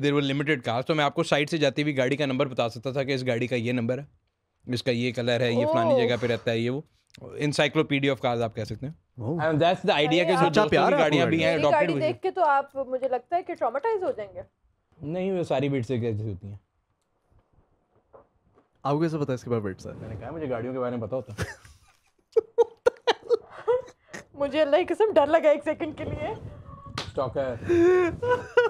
देर वर limited car तो मैं आपको साइड से जाती हुई गाड़ी का नंबर बता सकता था कि इस गाड़ी का ये नंबर है इसका ये कलर है ये फलानी जगह पे रहता है ये वो इंसाइक्लोपीडिया ऑफ कार्स आप कह सकते हैं दैट्स द आइडिया के जो अच्छा, प्यार गाड़ियां भी हैं अडॉप्टेड हुई देख के तो आप मुझे लगता है कि ट्रॉमेटाइज हो जाएंगे नहीं वो सारी बीट से कैसे होती हैं आपको कैसे पता इसके बारे में सर मैंने कहा मुझे गाड़ियों के बारे में पता होता मुझे अल्लाह की कसम डर लगा एक सेकंड के लिए स्टॉकर